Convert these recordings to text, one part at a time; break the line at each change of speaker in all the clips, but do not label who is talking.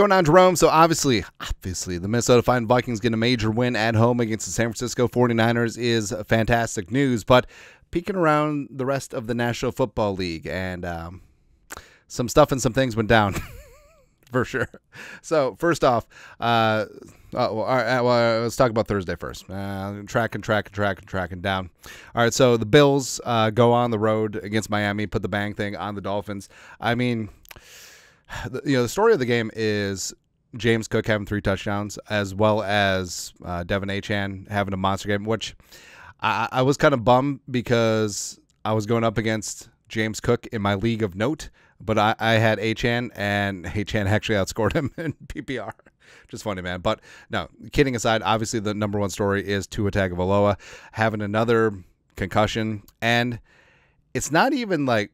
going on, Jerome? So obviously, obviously, the Minnesota Fighting Vikings getting a major win at home against the San Francisco 49ers is fantastic news. But peeking around the rest of the National Football League, and um, some stuff and some things went down. for sure. So first off, uh, uh well, uh, well, let's talk about Thursday first. Uh, tracking, tracking, tracking, tracking down. All right, so the Bills uh, go on the road against Miami, put the bang thing on the Dolphins. I mean. you know, the story of the game is James Cook having three touchdowns, as well as uh, Devin Achan having a monster game, which I, I was kind of bummed because I was going up against James Cook in my league of note, but I, I had Achan, and Achan actually outscored him in PPR. Just funny, man. But no, kidding aside, obviously the number one story is Tua Tagovailoa having another concussion, and it's not even like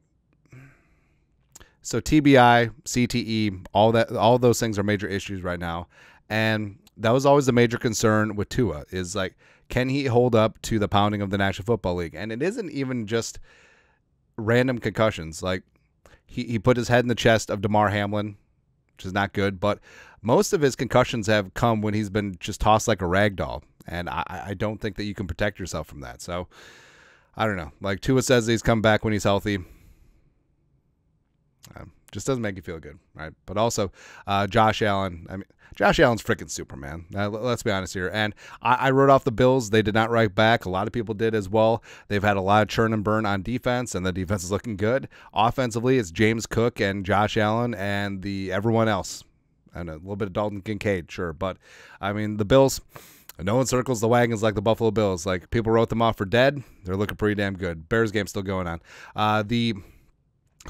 so TBI, CTE, all that, all those things are major issues right now, and that was always the major concern with Tua is like, can he hold up to the pounding of the National Football League? And it isn't even just random concussions. Like he, he put his head in the chest of Demar Hamlin, which is not good. But most of his concussions have come when he's been just tossed like a rag doll, and I, I don't think that you can protect yourself from that. So I don't know. Like Tua says, he's come back when he's healthy. Um, just doesn't make you feel good, right? But also, uh, Josh Allen. I mean, Josh Allen's freaking Superman. Uh, let's be honest here. And I, I, wrote off the Bills. They did not write back. A lot of people did as well. They've had a lot of churn and burn on defense, and the defense is looking good. Offensively, it's James Cook and Josh Allen and the everyone else. And a little bit of Dalton Kincaid, sure, but I mean the Bills. No one circles the wagons like the Buffalo Bills. Like people wrote them off for dead. They're looking pretty damn good. Bears game still going on. Uh, the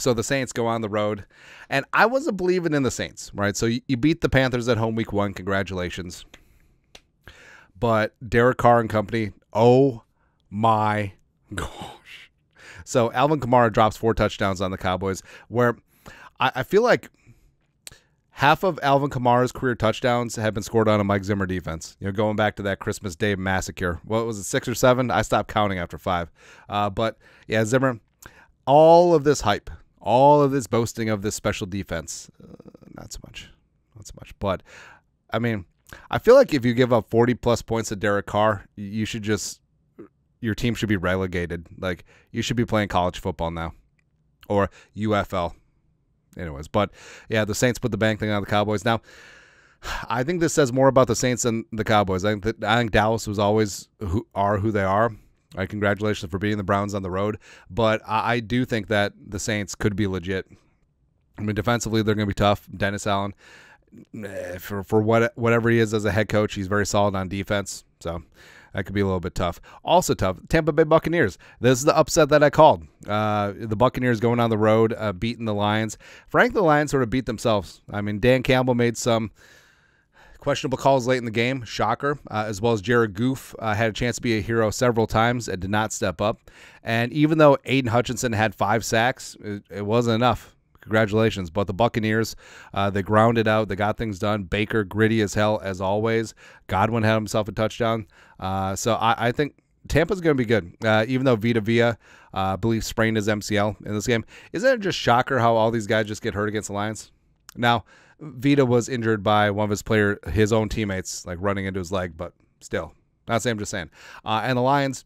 so the Saints go on the road, and I wasn't believing in the Saints, right? So you, you beat the Panthers at home week one. Congratulations. But Derek Carr and company, oh my gosh. So Alvin Kamara drops four touchdowns on the Cowboys, where I, I feel like half of Alvin Kamara's career touchdowns have been scored on a Mike Zimmer defense. You know, going back to that Christmas Day massacre. What was it, six or seven? I stopped counting after five. Uh, but yeah, Zimmer, all of this hype all of this boasting of this special defense, uh, not so much, not so much. But I mean, I feel like if you give up 40 plus points to Derek Carr, you should just your team should be relegated. Like you should be playing college football now or UFL. Anyways, but yeah, the Saints put the bank thing on the Cowboys. Now, I think this says more about the Saints than the Cowboys. I think that I think Dallas was always who are who they are, all right, congratulations for beating the Browns on the road. But I, I do think that the Saints could be legit. I mean, defensively, they're going to be tough. Dennis Allen, eh, for, for what whatever he is as a head coach, he's very solid on defense. So that could be a little bit tough. Also tough, Tampa Bay Buccaneers. This is the upset that I called. Uh, the Buccaneers going on the road, uh, beating the Lions. Frank, the Lions sort of beat themselves. I mean, Dan Campbell made some – Questionable calls late in the game, shocker, uh, as well as Jared Goof uh, had a chance to be a hero several times and did not step up. And even though Aiden Hutchinson had five sacks, it, it wasn't enough. Congratulations. But the Buccaneers, uh, they grounded out. They got things done. Baker, gritty as hell, as always. Godwin had himself a touchdown. Uh, so I, I think Tampa's going to be good, uh, even though Vita Villa, uh, I believe, sprained his MCL in this game. Isn't it just shocker how all these guys just get hurt against the Lions? Now, Vita was injured by one of his player, his own teammates, like running into his leg, but still, not saying. I'm just saying. Uh, and the Lions,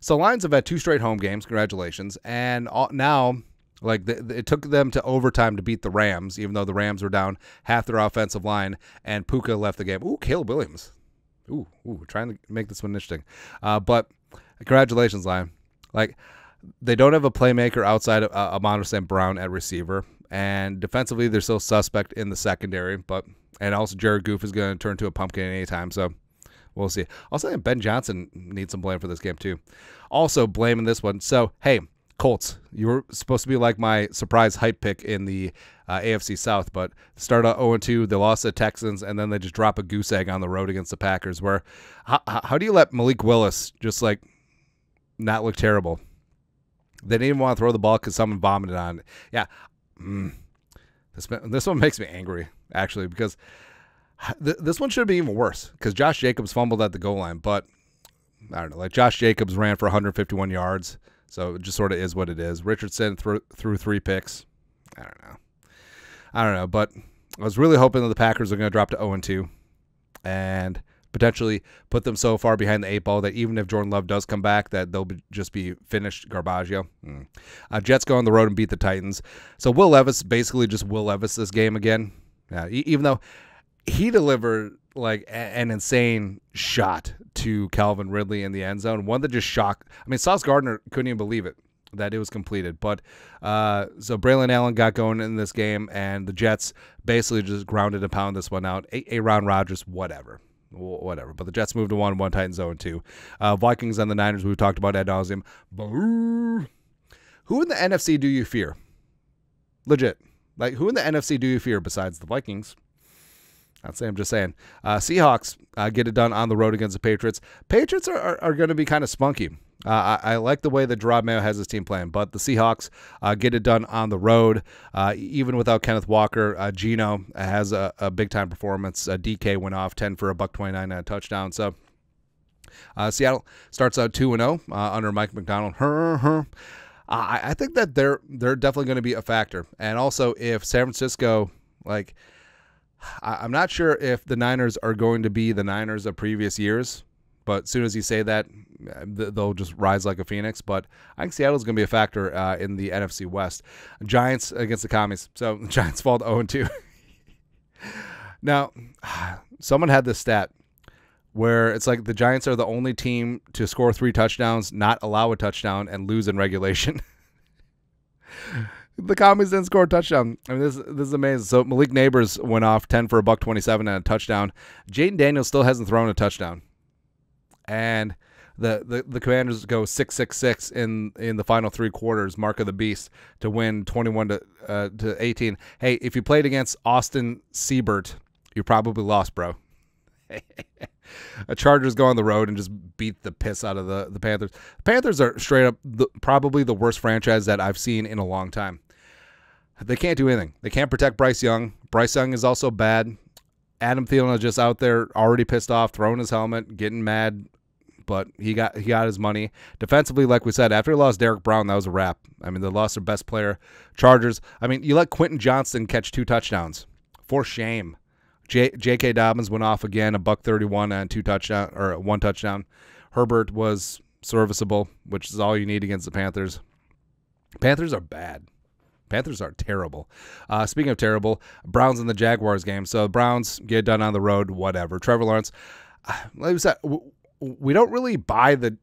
so Lions have had two straight home games. Congratulations, and all, now. Like the, the, it took them to overtime to beat the Rams, even though the Rams were down half their offensive line, and Puka left the game. Ooh, Caleb Williams. Ooh, ooh, trying to make this one interesting. Uh, but congratulations, Lion. Like they don't have a playmaker outside of uh, Amon St. Brown at receiver. And defensively, they're still suspect in the secondary, but and also Jared Goof is going to turn to a pumpkin at any time. So we'll see. Also, Ben Johnson needs some blame for this game too. Also, blaming this one. So hey, Colts, you were supposed to be like my surprise hype pick in the uh, AFC South, but start out 0 2, they lost to the Texans, and then they just drop a goose egg on the road against the Packers. Where how, how do you let Malik Willis just like not look terrible? They didn't even want to throw the ball because someone vomited on it. Yeah, mm, this this one makes me angry actually because th- this one should be even worse because Josh Jacobs fumbled at the goal line, but I don't know. Like Josh Jacobs ran for 151 yards, so it just sort of is what it is. Richardson threw threw three picks. I don't know. I don't know, but I was really hoping that the Packers are going to drop to 0 and 2, and potentially put them so far behind the eight ball that even if Jordan Love does come back, that they'll be, just be finished Garbaggio. Mm. Uh, Jets go on the road and beat the Titans. So Will Levis basically just Will Levis this game again. Yeah, even though he delivered like a- an insane shot to Calvin Ridley in the end zone, one that just shocked. I mean, Sauce Gardner couldn't even believe it that it was completed. But uh, so Braylon Allen got going in this game, and the Jets basically just grounded and pounded this one out. A- Aaron Rodgers, whatever whatever. But the Jets moved to one one, Titans zone two. Uh, Vikings and the Niners we've talked about ad nauseum. Who in the NFC do you fear? Legit, like who in the NFC do you fear besides the Vikings? I'd say I'm just saying. Uh, Seahawks uh, get it done on the road against the Patriots. Patriots are, are, are going to be kind of spunky. Uh, I, I, like the way that Gerard Mayo has his team playing, but the Seahawks uh, get it done on the road. Uh, even without Kenneth Walker, uh, Gino has a, a, big time performance. Uh, DK went off 10 for a buck 29 and a touchdown. So. Uh, Seattle starts out 2 0 under Mike McDonald. I, think that they're they're definitely going to be a factor. And also, if San Francisco, like, I, am not sure if the Niners are going to be the Niners of previous years. But as soon as you say that, uh, they'll just rise like a phoenix. But I think Seattle's going to be a factor uh, in the NFC West. Giants against the Commies. So the Giants fall to 0 2. now, someone had this stat where it's like the Giants are the only team to score three touchdowns, not allow a touchdown, and lose in regulation. the Commies didn't score a touchdown. I mean, this this is amazing. So Malik Neighbors went off ten for a buck twenty-seven and a touchdown. Jaden Daniels still hasn't thrown a touchdown and the, the, the commanders go 666 in in the final three quarters mark of the beast to win 21 to uh, to 18 hey if you played against austin siebert you probably lost bro a chargers go on the road and just beat the piss out of the, the panthers panthers are straight up the, probably the worst franchise that i've seen in a long time they can't do anything they can't protect bryce young bryce young is also bad Adam Thielen is just out there already pissed off, throwing his helmet, getting mad but he got he got his money. Defensively, like we said, after he lost Derek Brown, that was a wrap. I mean, they lost their best player. Chargers. I mean, you let Quentin Johnston catch two touchdowns. For shame. J- J.K. Dobbins went off again, a buck thirty-one and two touchdown or one touchdown. Herbert was serviceable, which is all you need against the Panthers. Panthers are bad. Panthers are terrible. Uh, speaking of terrible, Browns and the Jaguars game. So Browns get done on the road, whatever. Trevor Lawrence, uh, like we said, we don't really buy the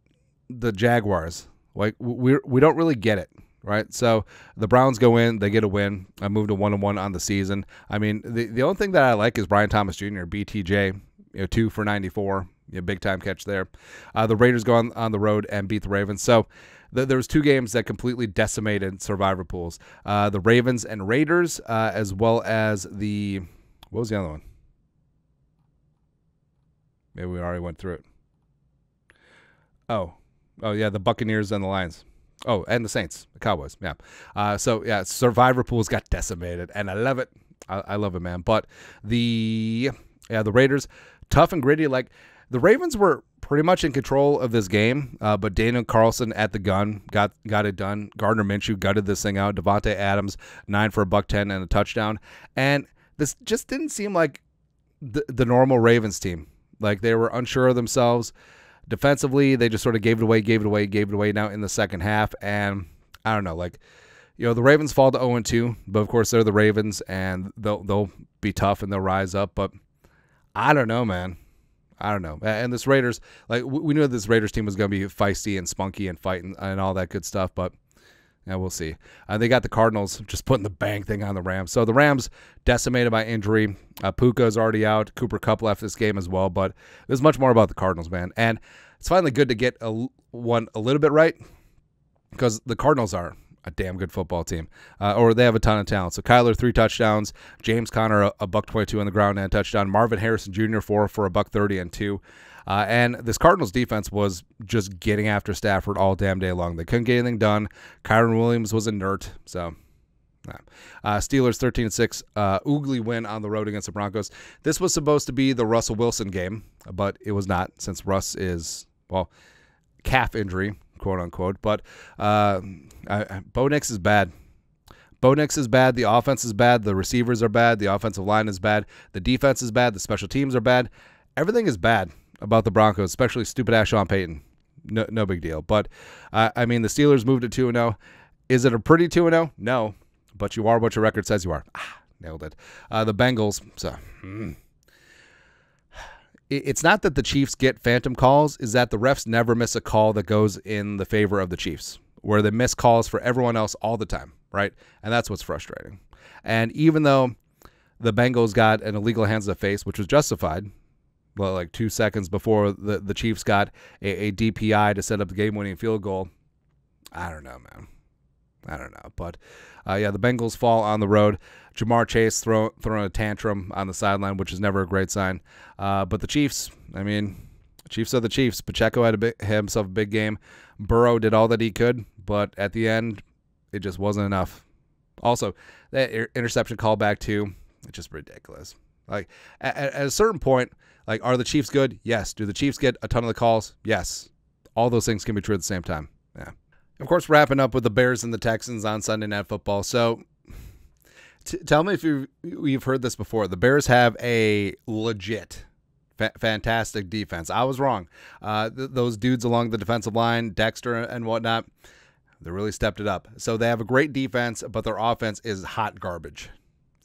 the Jaguars. Like we we don't really get it, right? So the Browns go in, they get a win. I moved to one and one on the season. I mean, the the only thing that I like is Brian Thomas Jr. BTJ, you know, two for ninety four, you know, big time catch there. Uh, the Raiders go on on the road and beat the Ravens. So there was two games that completely decimated survivor pools uh, the ravens and raiders uh, as well as the what was the other one maybe we already went through it Oh, oh yeah, the Buccaneers and the Lions. Oh, and the Saints, the Cowboys. Yeah. Uh, so yeah, survivor pools got decimated, and I love it. I, I love it, man. But the yeah, the Raiders, tough and gritty. Like the Ravens were pretty much in control of this game, uh, but Daniel Carlson at the gun got got it done. Gardner Minshew gutted this thing out. Devontae Adams nine for a buck ten and a touchdown, and this just didn't seem like the, the normal Ravens team. Like they were unsure of themselves defensively, they just sort of gave it away, gave it away, gave it away now in the second half. And I don't know, like, you know, the Ravens fall to 0 2, but of course they're the Ravens and they'll, they'll be tough and they'll rise up. But I don't know, man. I don't know. And this Raiders, like, we knew this Raiders team was going to be feisty and spunky and fighting and all that good stuff, but yeah, we'll see. Uh, they got the Cardinals just putting the bang thing on the Rams. So the Rams decimated by injury. Uh, Puka's already out. Cooper Cup left this game as well. But there's much more about the Cardinals, man. And it's finally good to get a, one a little bit right because the Cardinals are a damn good football team, uh, or they have a ton of talent. So Kyler three touchdowns, James Conner a, a buck twenty two on the ground and touchdown, Marvin Harrison Jr. four for a buck thirty and two. Uh, and this Cardinals defense was just getting after Stafford all damn day long. They couldn't get anything done. Kyron Williams was inert. So uh, Steelers 13 6, uh, oogly win on the road against the Broncos. This was supposed to be the Russell Wilson game, but it was not since Russ is, well, calf injury, quote unquote. But uh, Bo Nix is bad. Bo Nix is bad. The offense is bad. The receivers are bad. The offensive line is bad. The defense is bad. The special teams are bad. Everything is bad about the Broncos, especially stupid ass Sean Payton. No, no big deal. But uh, I mean, the Steelers moved to two and zero. Oh. Is it a pretty two and zero? Oh? No, but you are what your record says you are. Ah, nailed it. Uh, the Bengals. So. Mm. It's not that the Chiefs get phantom calls, is that the refs never miss a call that goes in the favor of the Chiefs, where they miss calls for everyone else all the time, right? And that's what's frustrating. And even though the Bengals got an illegal hands to the face, which was justified well, like two seconds before the, the Chiefs got a, a DPI to set up the game winning field goal. I don't know, man. I don't know. But uh, yeah, the Bengals fall on the road. Jamar Chase throw, throwing a tantrum on the sideline, which is never a great sign. Uh, but the Chiefs, I mean, Chiefs are the Chiefs. Pacheco had, big, had himself a big game. Burrow did all that he could, but at the end, it just wasn't enough. Also, that interception call back too, it's just ridiculous. Like at, at a certain point, like are the Chiefs good? Yes. Do the Chiefs get a ton of the calls? Yes. All those things can be true at the same time. Yeah. Of course, wrapping up with the Bears and the Texans on Sunday Night Football. So tell me if you've, you've heard this before. The Bears have a legit fantastic defense. I was wrong. Uh, th those dudes along the defensive line, Dexter and whatnot, they really stepped it up. So they have a great defense, but their offense is hot garbage.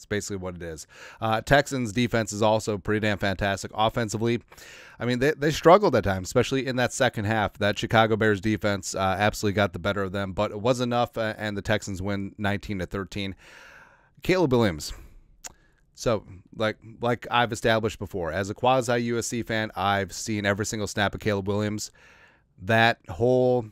It's basically what it is. Uh, Texans defense is also pretty damn fantastic offensively. I mean, they, they struggled at times, especially in that second half. That Chicago Bears defense uh, absolutely got the better of them, but it was enough, uh, and the Texans win 19 to 13. Caleb Williams. So, like like I've established before, as a quasi USC fan, I've seen every single snap of Caleb Williams. That whole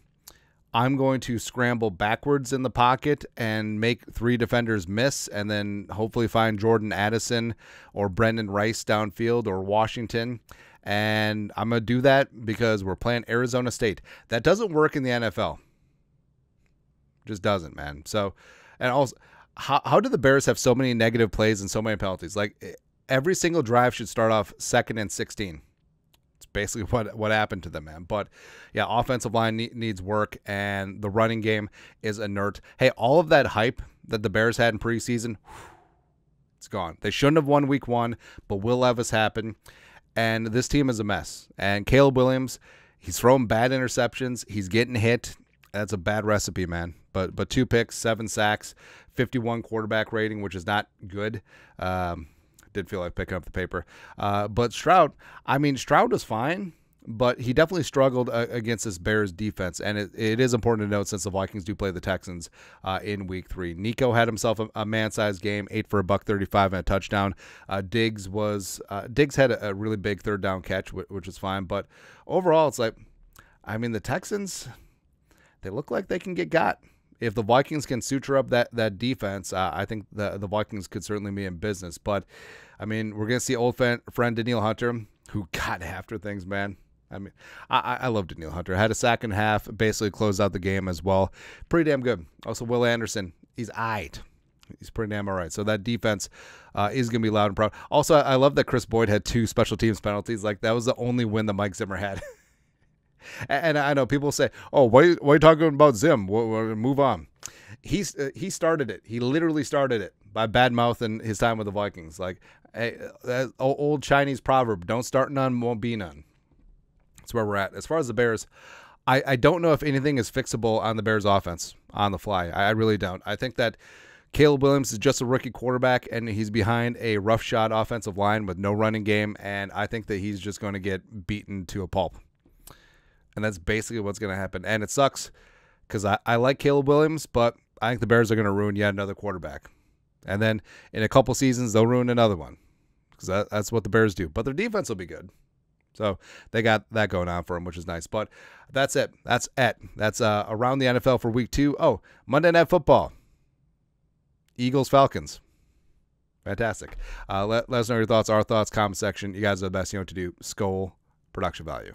I'm going to scramble backwards in the pocket and make three defenders miss, and then hopefully find Jordan Addison or Brendan Rice downfield or Washington. And I'm going to do that because we're playing Arizona State. That doesn't work in the NFL. Just doesn't, man. So, and also, how, how do the Bears have so many negative plays and so many penalties? Like, every single drive should start off second and 16 basically what what happened to them, man. But yeah, offensive line ne needs work, and the running game is inert. Hey, all of that hype that the Bears had in preseason, it's gone. They shouldn't have won Week One, but will have us happen. And this team is a mess. And Caleb Williams, he's throwing bad interceptions. He's getting hit. That's a bad recipe, man. But but two picks, seven sacks, 51 quarterback rating, which is not good. Um, did feel like picking up the paper. Uh, but Stroud, I mean, Stroud is fine, but he definitely struggled uh, against this Bears defense. And it, it is important to note since the Vikings do play the Texans uh, in week three. Nico had himself a, a man sized game, eight for a buck 35 and a touchdown. Uh, Diggs was, uh, Diggs had a, a, really big third down catch, which, which was fine. But overall, it's like, I mean, the Texans, they look like they can get got if the Vikings can suture up that that defense, uh, I think the the Vikings could certainly be in business. But I mean, we're gonna see old fan, friend Daniel Hunter, who got after things, man. I mean, I, I love Daniel Hunter. Had a sack and half, basically closed out the game as well. Pretty damn good. Also, Will Anderson, he's eyed. He's pretty damn all right. So that defense uh, is going to be loud and proud. Also, I love that Chris Boyd had two special teams penalties. Like, that was the only win that Mike Zimmer had. And I know people say, "Oh, why, why are you talking about Zim? We'll, we'll move on." He uh, he started it. He literally started it by bad mouthing his time with the Vikings. Like, hey, uh, uh, old Chinese proverb: "Don't start none, won't be none." That's where we're at. As far as the Bears, I, I don't know if anything is fixable on the Bears' offense on the fly. I, I really don't. I think that. Caleb Williams is just a rookie quarterback, and he's behind a rough shot offensive line with no running game, and I think that he's just going to get beaten to a pulp. And that's basically what's going to happen. And it sucks because I, I like Caleb Williams, but I think the Bears are going to ruin yet another quarterback. And then in a couple seasons, they'll ruin another one because that, that's what the Bears do. But their defense will be good. So they got that going on for them, which is nice. But that's it. That's it. That's uh, around the NFL for week two. Oh, Monday Night Football. Eagles, Falcons. Fantastic. Uh, let, let us know your thoughts, our thoughts, comment section. You guys are the best. You know what to do. Skull production value.